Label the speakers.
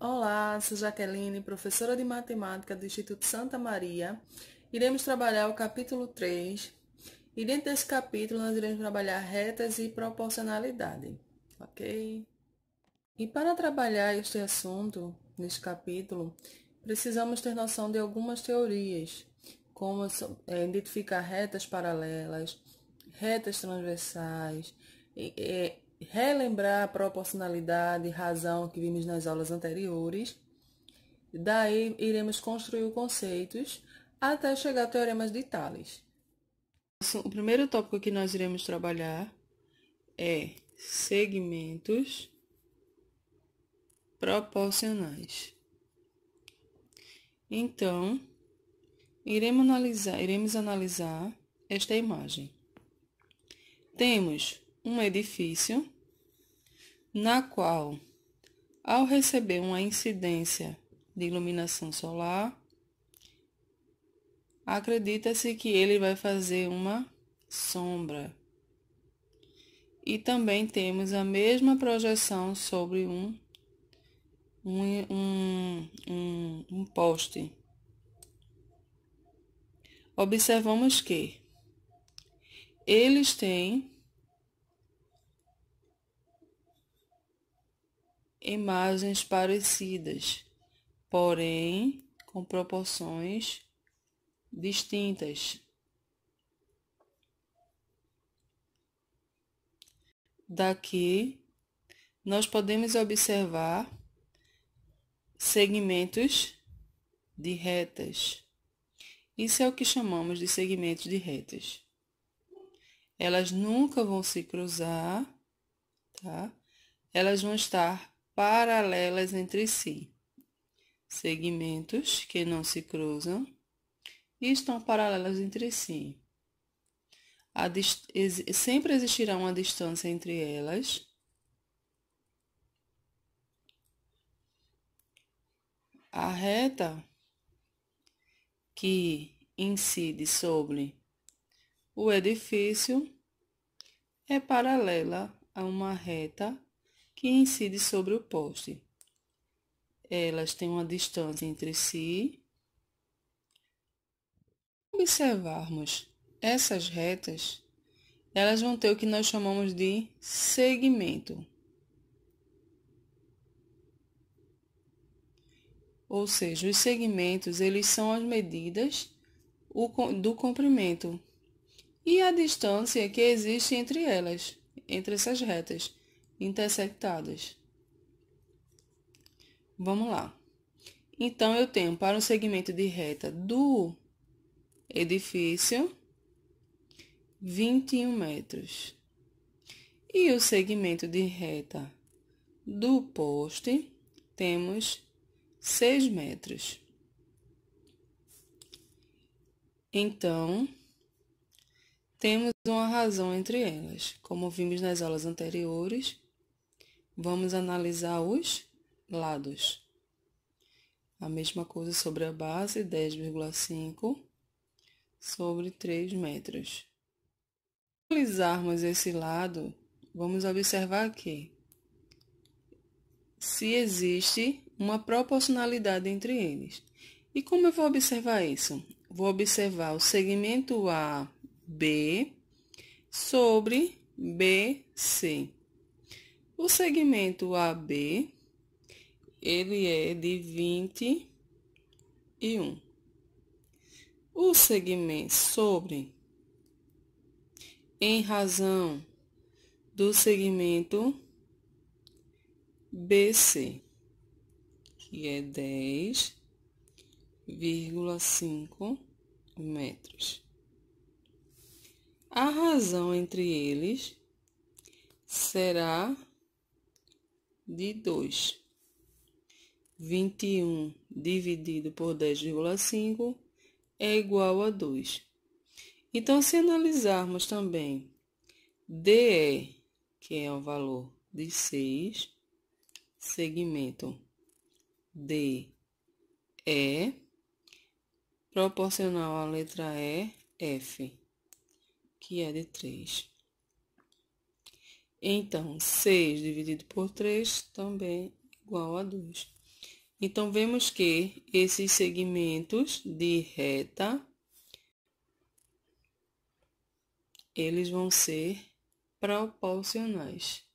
Speaker 1: Olá, sou Jaqueline, professora de matemática do Instituto Santa Maria. Iremos trabalhar o capítulo 3 e dentro desse capítulo nós iremos trabalhar retas e proporcionalidade, ok? E para trabalhar este assunto, neste capítulo, precisamos ter noção de algumas teorias, como é, identificar retas paralelas, retas transversais, é, relembrar a proporcionalidade e razão que vimos nas aulas anteriores. Daí iremos construir conceitos até chegar ao teoremas de Thales. O primeiro tópico que nós iremos trabalhar é segmentos proporcionais. Então, iremos analisar, iremos analisar esta imagem. Temos um edifício na qual, ao receber uma incidência de iluminação solar, acredita-se que ele vai fazer uma sombra. E também temos a mesma projeção sobre um, um, um, um, um poste. Observamos que eles têm imagens parecidas, porém com proporções distintas. Daqui, nós podemos observar segmentos de retas. Isso é o que chamamos de segmentos de retas. Elas nunca vão se cruzar, tá? Elas vão estar paralelas entre si. Segmentos que não se cruzam e estão paralelas entre si. sempre existirá uma distância entre elas. A reta que incide sobre o edifício é paralela a uma reta que incide sobre o poste. Elas têm uma distância entre si. Observarmos essas retas, elas vão ter o que nós chamamos de segmento. Ou seja, os segmentos eles são as medidas do comprimento e a distância que existe entre elas, entre essas retas interceptadas. Vamos lá. Então, eu tenho para o segmento de reta do edifício 21 metros. E o segmento de reta do poste temos 6 metros. Então, temos uma razão entre elas, como vimos nas aulas anteriores. Vamos analisar os lados. A mesma coisa sobre a base, 10,5 sobre 3 metros. Analisarmos esse lado, vamos observar que se existe uma proporcionalidade entre eles. E como eu vou observar isso? Vou observar o segmento AB sobre BC. O segmento AB, ele é de 20 e 1. O segmento sobre, em razão do segmento BC, que é 10,5 metros. A razão entre eles será de 2. 21 dividido por 10,5 é igual a 2. Então, se analisarmos também DE, que é o valor de 6, segmento DE, proporcional à letra E, F, que é de 3. Então, 6 dividido por 3 também igual a 2. Então, vemos que esses segmentos de reta, eles vão ser proporcionais.